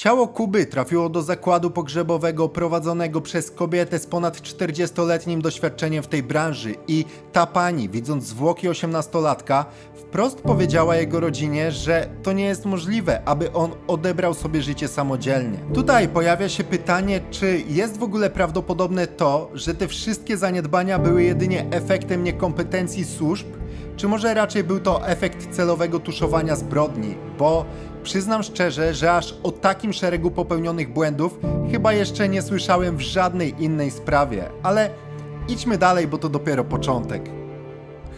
Ciało Kuby trafiło do zakładu pogrzebowego prowadzonego przez kobietę z ponad 40-letnim doświadczeniem w tej branży i ta pani, widząc zwłoki 18-latka, wprost powiedziała jego rodzinie, że to nie jest możliwe, aby on odebrał sobie życie samodzielnie. Tutaj pojawia się pytanie, czy jest w ogóle prawdopodobne to, że te wszystkie zaniedbania były jedynie efektem niekompetencji służb, czy może raczej był to efekt celowego tuszowania zbrodni, bo Przyznam szczerze, że aż o takim szeregu popełnionych błędów chyba jeszcze nie słyszałem w żadnej innej sprawie, ale idźmy dalej, bo to dopiero początek.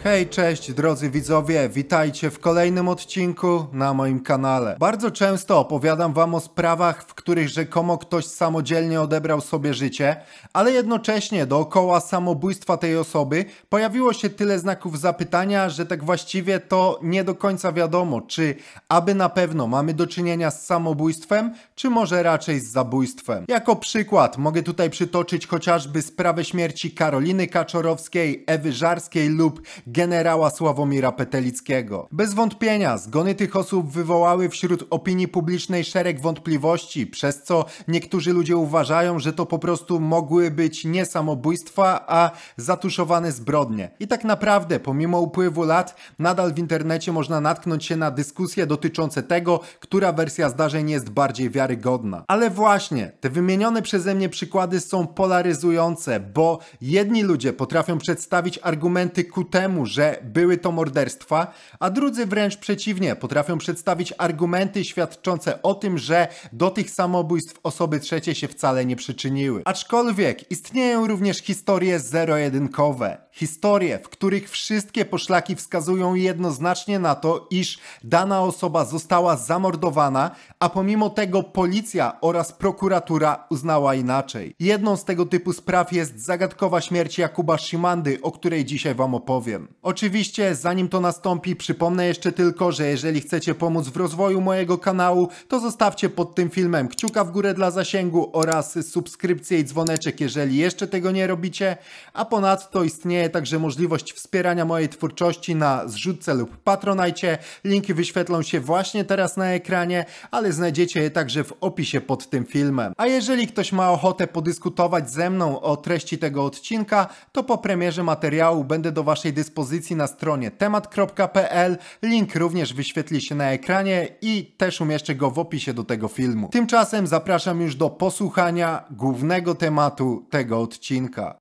Hej, cześć drodzy widzowie, witajcie w kolejnym odcinku na moim kanale. Bardzo często opowiadam wam o sprawach, w których rzekomo ktoś samodzielnie odebrał sobie życie, ale jednocześnie dookoła samobójstwa tej osoby pojawiło się tyle znaków zapytania, że tak właściwie to nie do końca wiadomo, czy aby na pewno mamy do czynienia z samobójstwem, czy może raczej z zabójstwem. Jako przykład mogę tutaj przytoczyć chociażby sprawę śmierci Karoliny Kaczorowskiej, Ewy Żarskiej lub generała Sławomira Petelickiego. Bez wątpienia zgony tych osób wywołały wśród opinii publicznej szereg wątpliwości, przez co niektórzy ludzie uważają, że to po prostu mogły być nie samobójstwa, a zatuszowane zbrodnie. I tak naprawdę, pomimo upływu lat, nadal w internecie można natknąć się na dyskusje dotyczące tego, która wersja zdarzeń jest bardziej wiarygodna. Ale właśnie, te wymienione przeze mnie przykłady są polaryzujące, bo jedni ludzie potrafią przedstawić argumenty ku temu, że były to morderstwa, a drudzy wręcz przeciwnie, potrafią przedstawić argumenty świadczące o tym, że do tych samobójstw osoby trzecie się wcale nie przyczyniły. Aczkolwiek istnieją również historie zero-jedynkowe. Historie, w których wszystkie poszlaki wskazują jednoznacznie na to, iż dana osoba została zamordowana, a pomimo tego policja oraz prokuratura uznała inaczej. Jedną z tego typu spraw jest zagadkowa śmierć Jakuba Szymandy, o której dzisiaj wam opowiem. Oczywiście, zanim to nastąpi, przypomnę jeszcze tylko, że jeżeli chcecie pomóc w rozwoju mojego kanału, to zostawcie pod tym filmem kciuka w górę dla zasięgu oraz subskrypcję i dzwoneczek, jeżeli jeszcze tego nie robicie, a ponadto istnieje także możliwość wspierania mojej twórczości na zrzutce lub patronajcie. Linki wyświetlą się właśnie teraz na ekranie, ale znajdziecie je także w opisie pod tym filmem. A jeżeli ktoś ma ochotę podyskutować ze mną o treści tego odcinka, to po premierze materiału będę do Waszej dyspozycji dyspozycji na stronie temat.pl. Link również wyświetli się na ekranie i też umieszczę go w opisie do tego filmu. Tymczasem zapraszam już do posłuchania głównego tematu tego odcinka.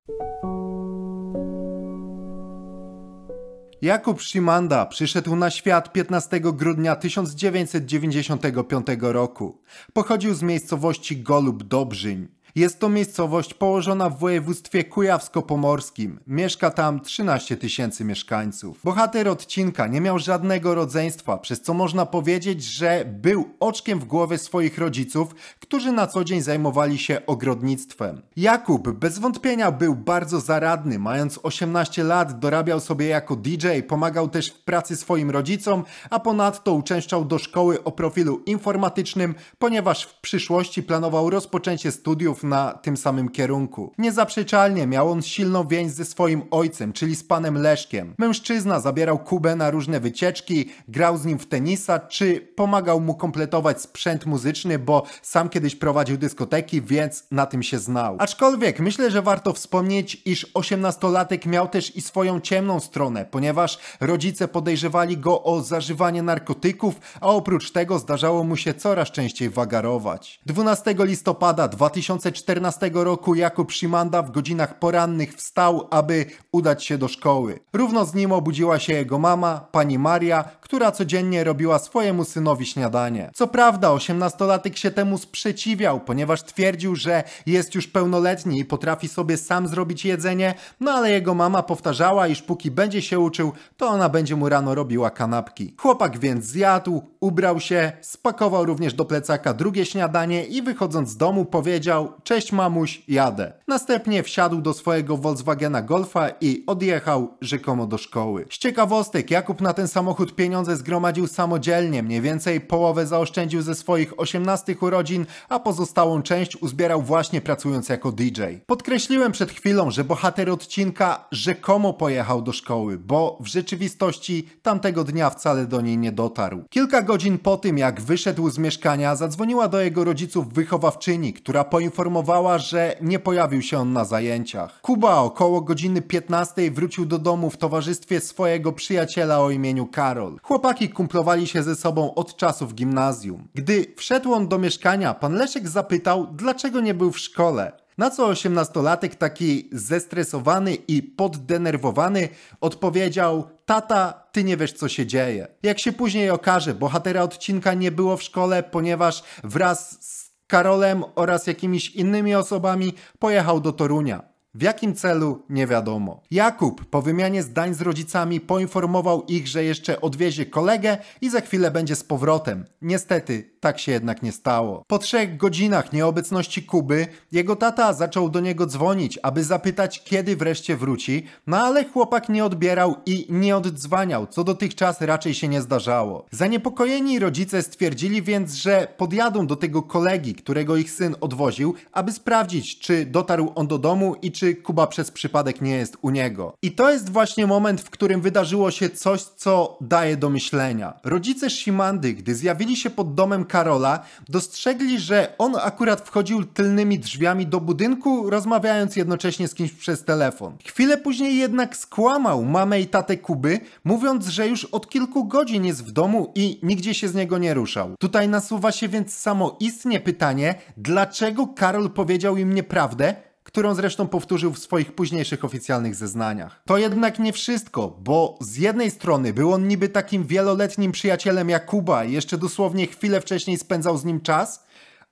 Jakub Szymanda przyszedł na świat 15 grudnia 1995 roku. Pochodził z miejscowości Golub Dobrzyń. Jest to miejscowość położona w województwie kujawsko-pomorskim. Mieszka tam 13 tysięcy mieszkańców. Bohater odcinka nie miał żadnego rodzeństwa, przez co można powiedzieć, że był oczkiem w głowie swoich rodziców, którzy na co dzień zajmowali się ogrodnictwem. Jakub bez wątpienia był bardzo zaradny, mając 18 lat dorabiał sobie jako DJ, pomagał też w pracy swoim rodzicom, a ponadto uczęszczał do szkoły o profilu informatycznym, ponieważ w przyszłości planował rozpoczęcie studiów na tym samym kierunku. Niezaprzeczalnie miał on silną więź ze swoim ojcem, czyli z panem Leszkiem. Mężczyzna zabierał Kubę na różne wycieczki, grał z nim w tenisa, czy pomagał mu kompletować sprzęt muzyczny, bo sam kiedyś prowadził dyskoteki, więc na tym się znał. Aczkolwiek myślę, że warto wspomnieć, iż 18-latek miał też i swoją ciemną stronę, ponieważ rodzice podejrzewali go o zażywanie narkotyków, a oprócz tego zdarzało mu się coraz częściej wagarować. 12 listopada 2000 2014 roku Jakub Szymanda w godzinach porannych wstał, aby udać się do szkoły. Równo z nim obudziła się jego mama, pani Maria, która codziennie robiła swojemu synowi śniadanie. Co prawda, osiemnastolatek się temu sprzeciwiał, ponieważ twierdził, że jest już pełnoletni i potrafi sobie sam zrobić jedzenie, no ale jego mama powtarzała, iż póki będzie się uczył, to ona będzie mu rano robiła kanapki. Chłopak więc zjadł, ubrał się, spakował również do plecaka drugie śniadanie i wychodząc z domu powiedział, cześć mamuś, jadę. Następnie wsiadł do swojego Volkswagena Golfa i odjechał rzekomo do szkoły. Z ciekawostek, Jakub na ten samochód pieniądze zgromadził samodzielnie, mniej więcej połowę zaoszczędził ze swoich 18 urodzin, a pozostałą część uzbierał właśnie pracując jako DJ. Podkreśliłem przed chwilą, że bohater odcinka rzekomo pojechał do szkoły, bo w rzeczywistości tamtego dnia wcale do niej nie dotarł. Kilka godzin po tym, jak wyszedł z mieszkania, zadzwoniła do jego rodziców wychowawczyni, która poinformowała poinformowała, że nie pojawił się on na zajęciach. Kuba około godziny 15 wrócił do domu w towarzystwie swojego przyjaciela o imieniu Karol. Chłopaki kumplowali się ze sobą od czasów gimnazjum. Gdy wszedł on do mieszkania, pan Leszek zapytał, dlaczego nie był w szkole. Na co osiemnastolatek taki zestresowany i poddenerwowany odpowiedział Tata, ty nie wiesz co się dzieje. Jak się później okaże, bohatera odcinka nie było w szkole, ponieważ wraz z Karolem oraz jakimiś innymi osobami pojechał do Torunia. W jakim celu nie wiadomo. Jakub po wymianie zdań z rodzicami poinformował ich, że jeszcze odwiezie kolegę i za chwilę będzie z powrotem. Niestety, tak się jednak nie stało. Po trzech godzinach nieobecności Kuby, jego tata zaczął do niego dzwonić, aby zapytać, kiedy wreszcie wróci, no ale chłopak nie odbierał i nie oddzwaniał, co dotychczas raczej się nie zdarzało. Zaniepokojeni rodzice stwierdzili więc, że podjadą do tego kolegi, którego ich syn odwoził, aby sprawdzić, czy dotarł on do domu i czy czy Kuba przez przypadek nie jest u niego. I to jest właśnie moment, w którym wydarzyło się coś, co daje do myślenia. Rodzice Shimandy, gdy zjawili się pod domem Karola, dostrzegli, że on akurat wchodził tylnymi drzwiami do budynku, rozmawiając jednocześnie z kimś przez telefon. Chwilę później jednak skłamał mamę i tatę Kuby, mówiąc, że już od kilku godzin jest w domu i nigdzie się z niego nie ruszał. Tutaj nasuwa się więc samoistnie pytanie, dlaczego Karol powiedział im nieprawdę, którą zresztą powtórzył w swoich późniejszych oficjalnych zeznaniach. To jednak nie wszystko, bo z jednej strony był on niby takim wieloletnim przyjacielem Jakuba i jeszcze dosłownie chwilę wcześniej spędzał z nim czas,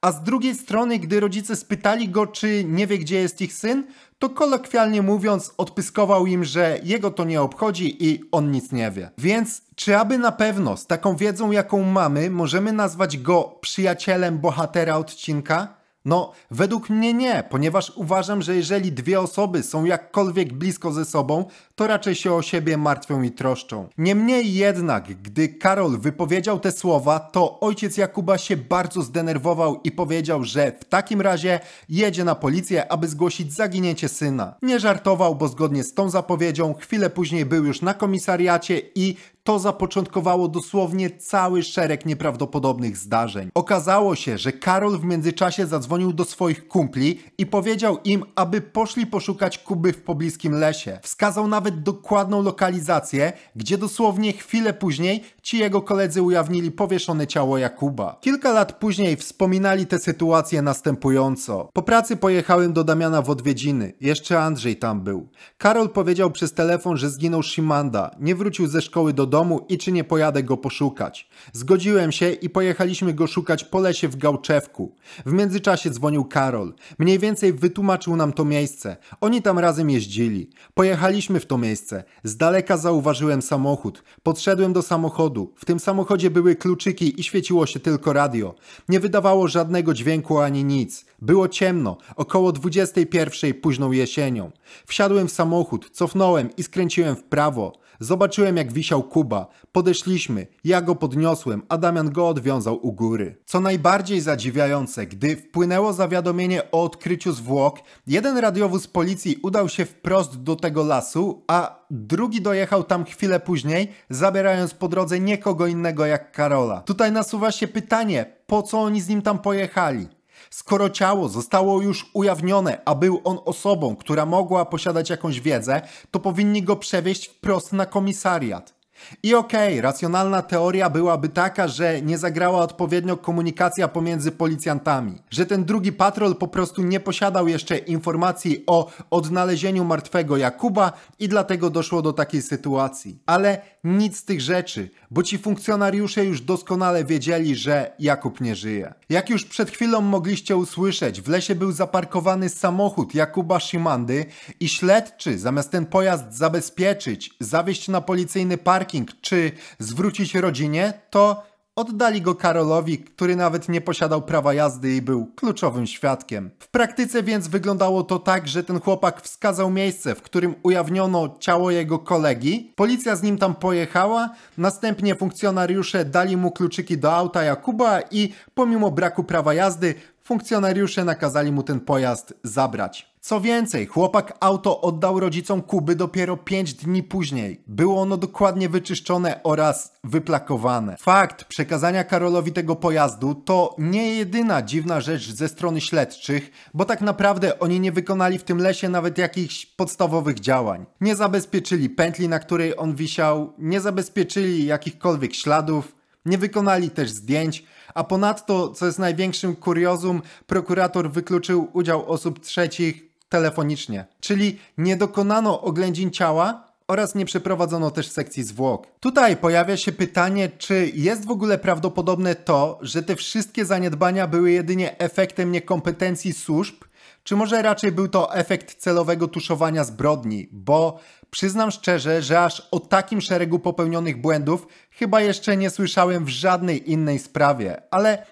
a z drugiej strony, gdy rodzice spytali go, czy nie wie, gdzie jest ich syn, to kolokwialnie mówiąc, odpyskował im, że jego to nie obchodzi i on nic nie wie. Więc czy aby na pewno z taką wiedzą, jaką mamy, możemy nazwać go przyjacielem bohatera odcinka? No, według mnie nie, ponieważ uważam, że jeżeli dwie osoby są jakkolwiek blisko ze sobą, to raczej się o siebie martwią i troszczą. Niemniej jednak, gdy Karol wypowiedział te słowa, to ojciec Jakuba się bardzo zdenerwował i powiedział, że w takim razie jedzie na policję, aby zgłosić zaginięcie syna. Nie żartował, bo zgodnie z tą zapowiedzią chwilę później był już na komisariacie i to zapoczątkowało dosłownie cały szereg nieprawdopodobnych zdarzeń. Okazało się, że Karol w międzyczasie zadzwonił do swoich kumpli i powiedział im, aby poszli poszukać Kuby w pobliskim lesie. Wskazał nawet dokładną lokalizację, gdzie dosłownie chwilę później ci jego koledzy ujawnili powieszone ciało Jakuba. Kilka lat później wspominali tę sytuację następująco. Po pracy pojechałem do Damiana w odwiedziny. Jeszcze Andrzej tam był. Karol powiedział przez telefon, że zginął Shimanda. Nie wrócił ze szkoły do domu, domu i czy nie pojadę go poszukać. Zgodziłem się i pojechaliśmy go szukać po lesie w Gałczewku. W międzyczasie dzwonił Karol. Mniej więcej wytłumaczył nam to miejsce. Oni tam razem jeździli. Pojechaliśmy w to miejsce. Z daleka zauważyłem samochód. Podszedłem do samochodu. W tym samochodzie były kluczyki i świeciło się tylko radio. Nie wydawało żadnego dźwięku ani nic. Było ciemno, około 21 późną jesienią. Wsiadłem w samochód, cofnąłem i skręciłem w prawo. Zobaczyłem jak wisiał Kuba. Podeszliśmy, ja go podniosłem, a Damian go odwiązał u góry. Co najbardziej zadziwiające, gdy wpłynęło zawiadomienie o odkryciu zwłok, jeden radiowóz policji udał się wprost do tego lasu, a drugi dojechał tam chwilę później, zabierając po drodze nikogo innego jak Karola. Tutaj nasuwa się pytanie, po co oni z nim tam pojechali? Skoro ciało zostało już ujawnione, a był on osobą, która mogła posiadać jakąś wiedzę, to powinni go przewieźć wprost na komisariat. I okej, okay, racjonalna teoria byłaby taka, że nie zagrała odpowiednio komunikacja pomiędzy policjantami, że ten drugi patrol po prostu nie posiadał jeszcze informacji o odnalezieniu martwego Jakuba i dlatego doszło do takiej sytuacji. Ale nic z tych rzeczy, bo ci funkcjonariusze już doskonale wiedzieli, że Jakub nie żyje. Jak już przed chwilą mogliście usłyszeć, w lesie był zaparkowany samochód Jakuba Szymandy i śledczy, zamiast ten pojazd zabezpieczyć, zawieźć na policyjny parking czy zwrócić rodzinie, to Oddali go Karolowi, który nawet nie posiadał prawa jazdy i był kluczowym świadkiem. W praktyce więc wyglądało to tak, że ten chłopak wskazał miejsce, w którym ujawniono ciało jego kolegi. Policja z nim tam pojechała, następnie funkcjonariusze dali mu kluczyki do auta Jakuba i pomimo braku prawa jazdy funkcjonariusze nakazali mu ten pojazd zabrać. Co więcej, chłopak auto oddał rodzicom Kuby dopiero 5 dni później. Było ono dokładnie wyczyszczone oraz wyplakowane. Fakt przekazania Karolowi tego pojazdu to nie jedyna dziwna rzecz ze strony śledczych, bo tak naprawdę oni nie wykonali w tym lesie nawet jakichś podstawowych działań. Nie zabezpieczyli pętli, na której on wisiał, nie zabezpieczyli jakichkolwiek śladów, nie wykonali też zdjęć, a ponadto, co jest największym kuriozum, prokurator wykluczył udział osób trzecich telefonicznie, czyli nie dokonano oględzin ciała oraz nie przeprowadzono też sekcji zwłok. Tutaj pojawia się pytanie, czy jest w ogóle prawdopodobne to, że te wszystkie zaniedbania były jedynie efektem niekompetencji służb, czy może raczej był to efekt celowego tuszowania zbrodni, bo przyznam szczerze, że aż o takim szeregu popełnionych błędów chyba jeszcze nie słyszałem w żadnej innej sprawie, ale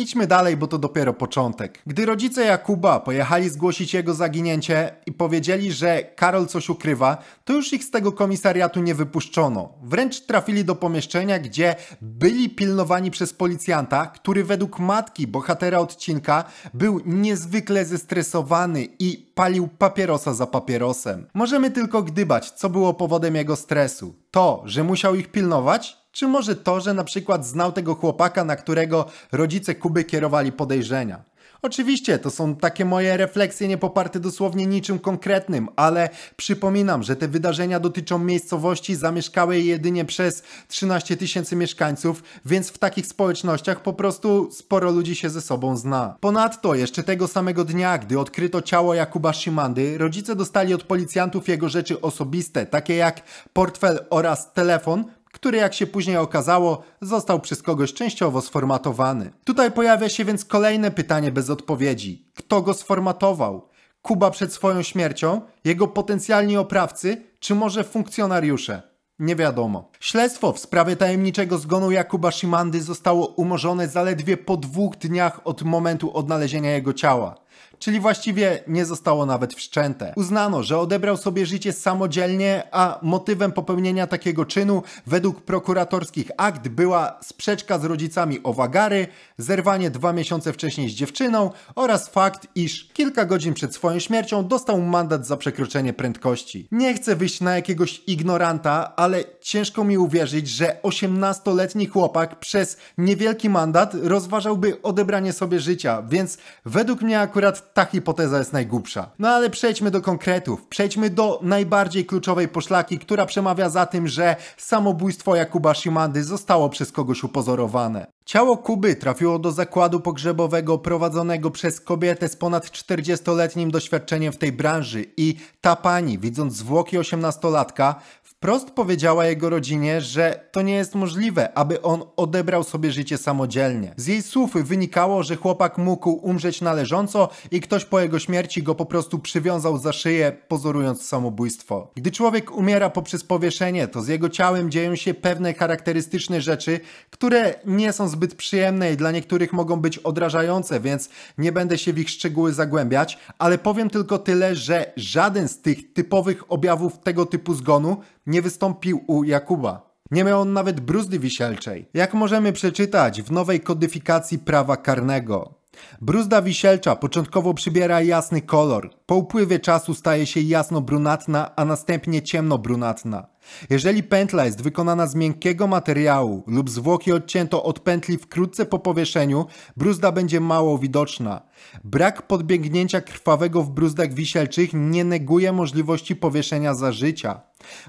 Idźmy dalej, bo to dopiero początek. Gdy rodzice Jakuba pojechali zgłosić jego zaginięcie i powiedzieli, że Karol coś ukrywa, to już ich z tego komisariatu nie wypuszczono. Wręcz trafili do pomieszczenia, gdzie byli pilnowani przez policjanta, który według matki bohatera odcinka był niezwykle zestresowany i palił papierosa za papierosem. Możemy tylko gdybać, co było powodem jego stresu. To, że musiał ich pilnować, czy może to, że na przykład znał tego chłopaka, na którego rodzice Kuby kierowali podejrzenia? Oczywiście, to są takie moje refleksje niepoparte dosłownie niczym konkretnym, ale przypominam, że te wydarzenia dotyczą miejscowości zamieszkałej jedynie przez 13 tysięcy mieszkańców, więc w takich społecznościach po prostu sporo ludzi się ze sobą zna. Ponadto, jeszcze tego samego dnia, gdy odkryto ciało Jakuba Szymandy, rodzice dostali od policjantów jego rzeczy osobiste, takie jak portfel oraz telefon, który jak się później okazało, został przez kogoś częściowo sformatowany. Tutaj pojawia się więc kolejne pytanie bez odpowiedzi. Kto go sformatował? Kuba przed swoją śmiercią, jego potencjalni oprawcy, czy może funkcjonariusze? Nie wiadomo. Śledztwo w sprawie tajemniczego zgonu Jakuba Szymandy zostało umorzone zaledwie po dwóch dniach od momentu odnalezienia jego ciała czyli właściwie nie zostało nawet wszczęte. Uznano, że odebrał sobie życie samodzielnie, a motywem popełnienia takiego czynu według prokuratorskich akt była sprzeczka z rodzicami o wagary, zerwanie dwa miesiące wcześniej z dziewczyną oraz fakt, iż kilka godzin przed swoją śmiercią dostał mandat za przekroczenie prędkości. Nie chcę wyjść na jakiegoś ignoranta, ale ciężko mi uwierzyć, że 18-letni chłopak przez niewielki mandat rozważałby odebranie sobie życia, więc według mnie akurat ta hipoteza jest najgłupsza. No ale przejdźmy do konkretów. Przejdźmy do najbardziej kluczowej poszlaki, która przemawia za tym, że samobójstwo Jakuba Szymandy zostało przez kogoś upozorowane. Ciało Kuby trafiło do zakładu pogrzebowego prowadzonego przez kobietę z ponad 40-letnim doświadczeniem w tej branży i ta pani, widząc zwłoki 18-latka, wprost powiedziała jego rodzinie, że to nie jest możliwe, aby on odebrał sobie życie samodzielnie. Z jej słów wynikało, że chłopak mógł umrzeć należąco i ktoś po jego śmierci go po prostu przywiązał za szyję, pozorując samobójstwo. Gdy człowiek umiera poprzez powieszenie, to z jego ciałem dzieją się pewne charakterystyczne rzeczy, które nie są zbyt przyjemne i dla niektórych mogą być odrażające, więc nie będę się w ich szczegóły zagłębiać, ale powiem tylko tyle, że żaden z tych typowych objawów tego typu zgonu nie wystąpił u Jakuba. Nie miał on nawet bruzdy wisielczej, jak możemy przeczytać w nowej kodyfikacji prawa karnego. Bruzda wisielcza początkowo przybiera jasny kolor, po upływie czasu staje się jasno-brunatna, a następnie ciemno-brunatna. Jeżeli pętla jest wykonana z miękkiego materiału lub zwłoki odcięto od pętli wkrótce po powieszeniu, bruzda będzie mało widoczna. Brak podbiegnięcia krwawego w bruzdach wisielczych nie neguje możliwości powieszenia za życia.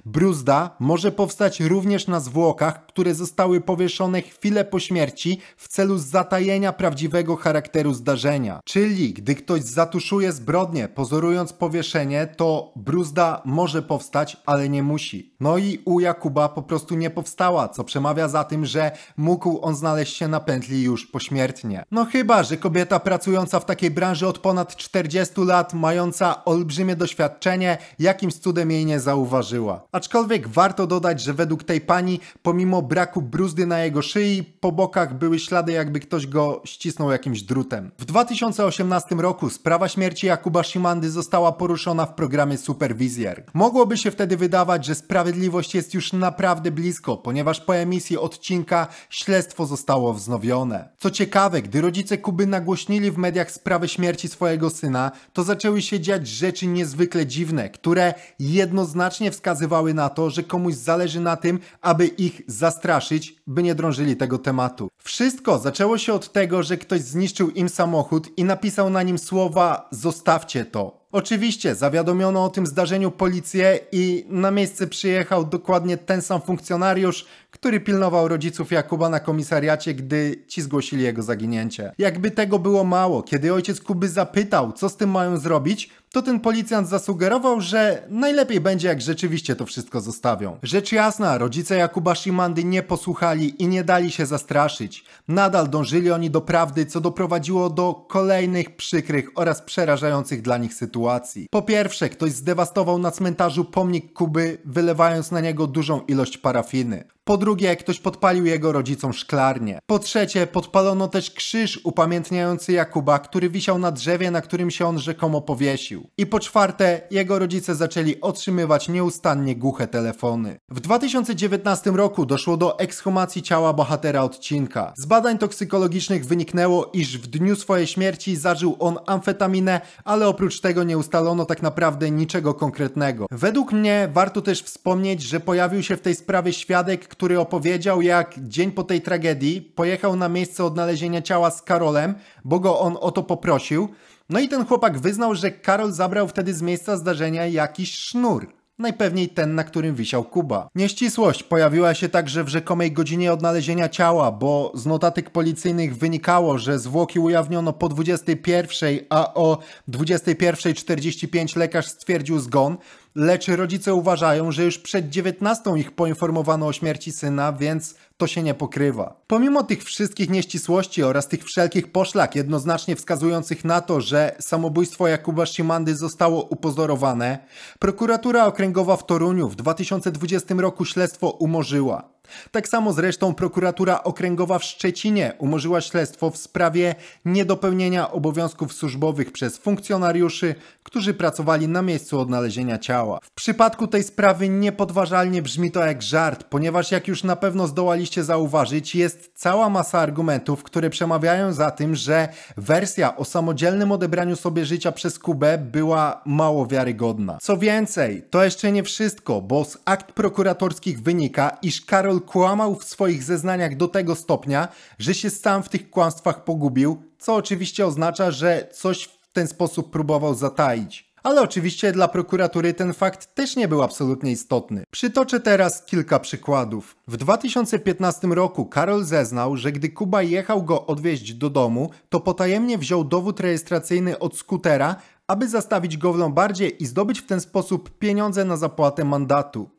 Bruzda może powstać również na zwłokach, które zostały powieszone chwilę po śmierci w celu zatajenia prawdziwego charakteru zdarzenia. Czyli gdy ktoś zatuszuje zbrodnię, pozorując powieszenie, to bruzda może powstać, ale nie musi. No i u Jakuba po prostu nie powstała, co przemawia za tym, że mógł on znaleźć się na pętli już pośmiertnie. No chyba, że kobieta pracująca w takiej branży od ponad 40 lat, mająca olbrzymie doświadczenie, jakimś cudem jej nie zauważyła. Aczkolwiek warto dodać, że według tej pani, pomimo braku bruzdy na jego szyi, po bokach były ślady, jakby ktoś go ścisnął jakimś drutem. W 2018 roku sprawa śmierci Jakuba Szymandy została poruszona w programie Superwizjer. Mogłoby się wtedy wydawać, że sprawiedliwość jest już naprawdę blisko, ponieważ po emisji odcinka śledztwo zostało wznowione. Co ciekawe, gdy rodzice Kuby nagłośnili w mediach sprawę śmierci swojego syna, to zaczęły się dziać rzeczy niezwykle dziwne, które jednoznacznie wskazują wskazywały na to, że komuś zależy na tym, aby ich zastraszyć, by nie drążyli tego tematu. Wszystko zaczęło się od tego, że ktoś zniszczył im samochód i napisał na nim słowa: Zostawcie to. Oczywiście zawiadomiono o tym zdarzeniu policję i na miejsce przyjechał dokładnie ten sam funkcjonariusz, który pilnował rodziców Jakuba na komisariacie, gdy ci zgłosili jego zaginięcie. Jakby tego było mało, kiedy ojciec Kuby zapytał, co z tym mają zrobić, to ten policjant zasugerował, że najlepiej będzie, jak rzeczywiście to wszystko zostawią. Rzecz jasna, rodzice Jakuba Szymandy nie posłuchali i nie dali się zastraszyć. Nadal dążyli oni do prawdy, co doprowadziło do kolejnych przykrych oraz przerażających dla nich sytuacji sytuacji. Po pierwsze, ktoś zdewastował na cmentarzu pomnik Kuby, wylewając na niego dużą ilość parafiny. Po drugie, ktoś podpalił jego rodzicom szklarnię. Po trzecie, podpalono też krzyż upamiętniający Jakuba, który wisiał na drzewie, na którym się on rzekomo powiesił. I po czwarte, jego rodzice zaczęli otrzymywać nieustannie głuche telefony. W 2019 roku doszło do ekshumacji ciała bohatera odcinka. Z badań toksykologicznych wyniknęło, iż w dniu swojej śmierci zażył on amfetaminę, ale oprócz tego nie ustalono tak naprawdę niczego konkretnego. Według mnie warto też wspomnieć, że pojawił się w tej sprawie świadek, który opowiedział, jak dzień po tej tragedii pojechał na miejsce odnalezienia ciała z Karolem, bo go on o to poprosił. No i ten chłopak wyznał, że Karol zabrał wtedy z miejsca zdarzenia jakiś sznur. Najpewniej ten, na którym wisiał Kuba. Nieścisłość pojawiła się także w rzekomej godzinie odnalezienia ciała, bo z notatek policyjnych wynikało, że zwłoki ujawniono po 21, a o 21.45 lekarz stwierdził zgon lecz rodzice uważają, że już przed 19 ich poinformowano o śmierci syna, więc to się nie pokrywa. Pomimo tych wszystkich nieścisłości oraz tych wszelkich poszlak jednoznacznie wskazujących na to, że samobójstwo Jakuba Szymandy zostało upozorowane, prokuratura okręgowa w Toruniu w 2020 roku śledztwo umorzyła. Tak samo zresztą prokuratura okręgowa w Szczecinie umorzyła śledztwo w sprawie niedopełnienia obowiązków służbowych przez funkcjonariuszy, którzy pracowali na miejscu odnalezienia ciała. W przypadku tej sprawy niepodważalnie brzmi to jak żart, ponieważ jak już na pewno zdołaliście zauważyć, jest cała masa argumentów, które przemawiają za tym, że wersja o samodzielnym odebraniu sobie życia przez Kubę była mało wiarygodna. Co więcej, to jeszcze nie wszystko, bo z akt prokuratorskich wynika, iż Karol kłamał w swoich zeznaniach do tego stopnia, że się sam w tych kłamstwach pogubił, co oczywiście oznacza, że coś w ten sposób próbował zataić. Ale oczywiście dla prokuratury ten fakt też nie był absolutnie istotny. Przytoczę teraz kilka przykładów. W 2015 roku Karol zeznał, że gdy Kuba jechał go odwieźć do domu, to potajemnie wziął dowód rejestracyjny od skutera, aby zastawić go w Lombardzie i zdobyć w ten sposób pieniądze na zapłatę mandatu.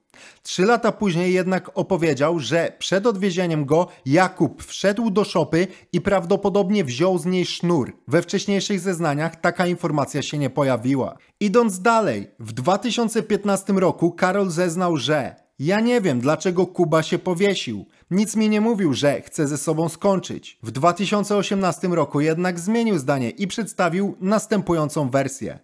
Trzy lata później jednak opowiedział, że przed odwiezieniem go Jakub wszedł do szopy i prawdopodobnie wziął z niej sznur. We wcześniejszych zeznaniach taka informacja się nie pojawiła. Idąc dalej, w 2015 roku Karol zeznał, że ja nie wiem, dlaczego Kuba się powiesił. Nic mi nie mówił, że chce ze sobą skończyć. W 2018 roku jednak zmienił zdanie i przedstawił następującą wersję.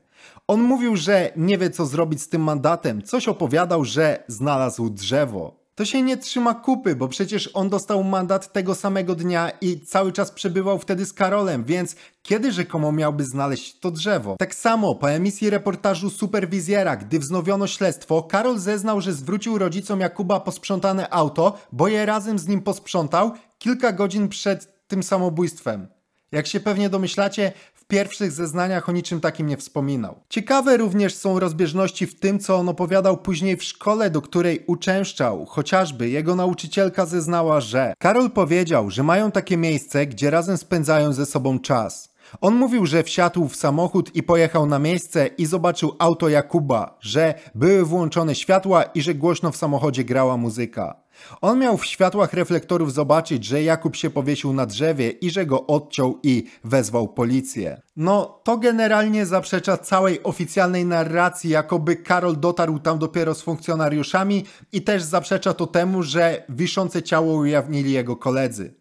On mówił, że nie wie co zrobić z tym mandatem, coś opowiadał, że znalazł drzewo. To się nie trzyma kupy, bo przecież on dostał mandat tego samego dnia i cały czas przebywał wtedy z Karolem, więc kiedy rzekomo miałby znaleźć to drzewo? Tak samo po emisji reportażu Superwizjera, gdy wznowiono śledztwo, Karol zeznał, że zwrócił rodzicom Jakuba posprzątane auto, bo je razem z nim posprzątał kilka godzin przed tym samobójstwem. Jak się pewnie domyślacie, pierwszych zeznaniach o niczym takim nie wspominał. Ciekawe również są rozbieżności w tym, co on opowiadał później w szkole, do której uczęszczał. Chociażby jego nauczycielka zeznała, że Karol powiedział, że mają takie miejsce, gdzie razem spędzają ze sobą czas. On mówił, że wsiadł w samochód i pojechał na miejsce i zobaczył auto Jakuba, że były włączone światła i że głośno w samochodzie grała muzyka. On miał w światłach reflektorów zobaczyć, że Jakub się powiesił na drzewie i że go odciął i wezwał policję. No, to generalnie zaprzecza całej oficjalnej narracji, jakoby Karol dotarł tam dopiero z funkcjonariuszami i też zaprzecza to temu, że wiszące ciało ujawnili jego koledzy.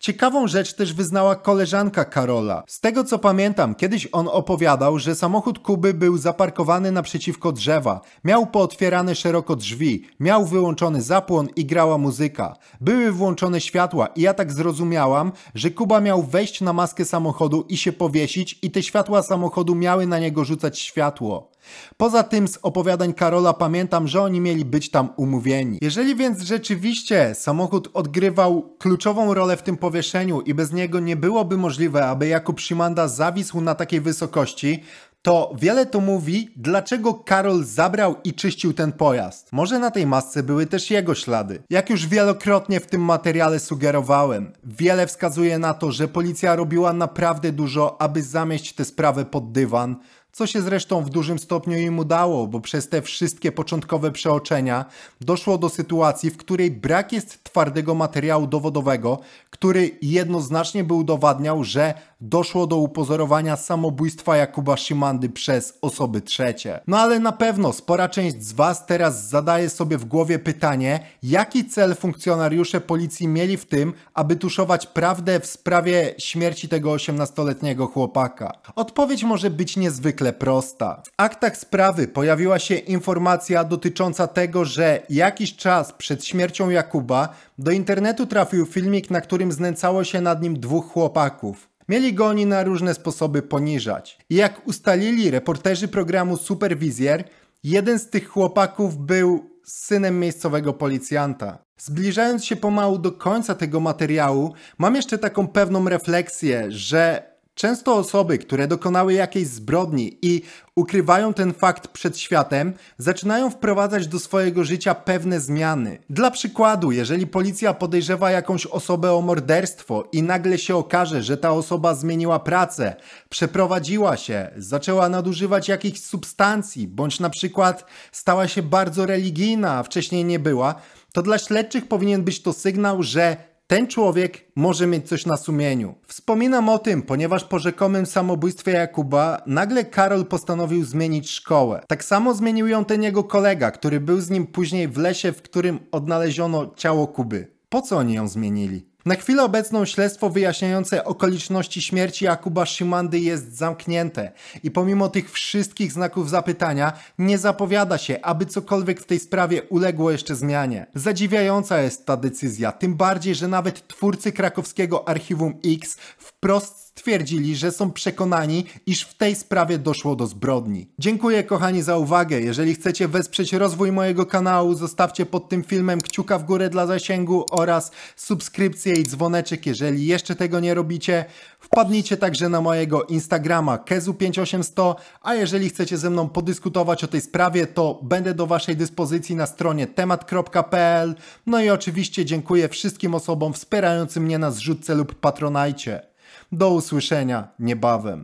Ciekawą rzecz też wyznała koleżanka Karola. Z tego co pamiętam, kiedyś on opowiadał, że samochód Kuby był zaparkowany naprzeciwko drzewa, miał pootwierane szeroko drzwi, miał wyłączony zapłon i grała muzyka. Były włączone światła i ja tak zrozumiałam, że Kuba miał wejść na maskę samochodu i się powiesić i te światła samochodu miały na niego rzucać światło. Poza tym z opowiadań Karola pamiętam, że oni mieli być tam umówieni. Jeżeli więc rzeczywiście samochód odgrywał kluczową rolę w tym powieszeniu i bez niego nie byłoby możliwe, aby Jakub Szymanda zawisł na takiej wysokości, to wiele to mówi, dlaczego Karol zabrał i czyścił ten pojazd. Może na tej masce były też jego ślady. Jak już wielokrotnie w tym materiale sugerowałem, wiele wskazuje na to, że policja robiła naprawdę dużo, aby zamieść tę sprawę pod dywan, co się zresztą w dużym stopniu im udało, bo przez te wszystkie początkowe przeoczenia doszło do sytuacji, w której brak jest twardego materiału dowodowego, który jednoznacznie by udowadniał, że doszło do upozorowania samobójstwa Jakuba Szymandy przez osoby trzecie. No ale na pewno spora część z Was teraz zadaje sobie w głowie pytanie, jaki cel funkcjonariusze policji mieli w tym, aby tuszować prawdę w sprawie śmierci tego 18-letniego chłopaka. Odpowiedź może być niezwykle prosta. W aktach sprawy pojawiła się informacja dotycząca tego, że jakiś czas przed śmiercią Jakuba do internetu trafił filmik, na którym znęcało się nad nim dwóch chłopaków. Mieli go oni na różne sposoby poniżać. I jak ustalili reporterzy programu Superwizjer, jeden z tych chłopaków był synem miejscowego policjanta. Zbliżając się pomału do końca tego materiału, mam jeszcze taką pewną refleksję, że Często osoby, które dokonały jakiejś zbrodni i ukrywają ten fakt przed światem, zaczynają wprowadzać do swojego życia pewne zmiany. Dla przykładu, jeżeli policja podejrzewa jakąś osobę o morderstwo i nagle się okaże, że ta osoba zmieniła pracę, przeprowadziła się, zaczęła nadużywać jakichś substancji, bądź na przykład stała się bardzo religijna, a wcześniej nie była, to dla śledczych powinien być to sygnał, że ten człowiek może mieć coś na sumieniu. Wspominam o tym, ponieważ po rzekomym samobójstwie Jakuba nagle Karol postanowił zmienić szkołę. Tak samo zmienił ją ten jego kolega, który był z nim później w lesie, w którym odnaleziono ciało Kuby. Po co oni ją zmienili? Na chwilę obecną śledztwo wyjaśniające okoliczności śmierci Jakuba Szymandy jest zamknięte i pomimo tych wszystkich znaków zapytania nie zapowiada się, aby cokolwiek w tej sprawie uległo jeszcze zmianie. Zadziwiająca jest ta decyzja, tym bardziej, że nawet twórcy krakowskiego Archiwum X wprost stwierdzili, że są przekonani, iż w tej sprawie doszło do zbrodni. Dziękuję kochani za uwagę. Jeżeli chcecie wesprzeć rozwój mojego kanału, zostawcie pod tym filmem kciuka w górę dla zasięgu oraz subskrypcję i dzwoneczek, jeżeli jeszcze tego nie robicie. Wpadnijcie także na mojego Instagrama kezu 5800 a jeżeli chcecie ze mną podyskutować o tej sprawie, to będę do waszej dyspozycji na stronie temat.pl. No i oczywiście dziękuję wszystkim osobom wspierającym mnie na zrzutce lub patronajcie. Do usłyszenia niebawem.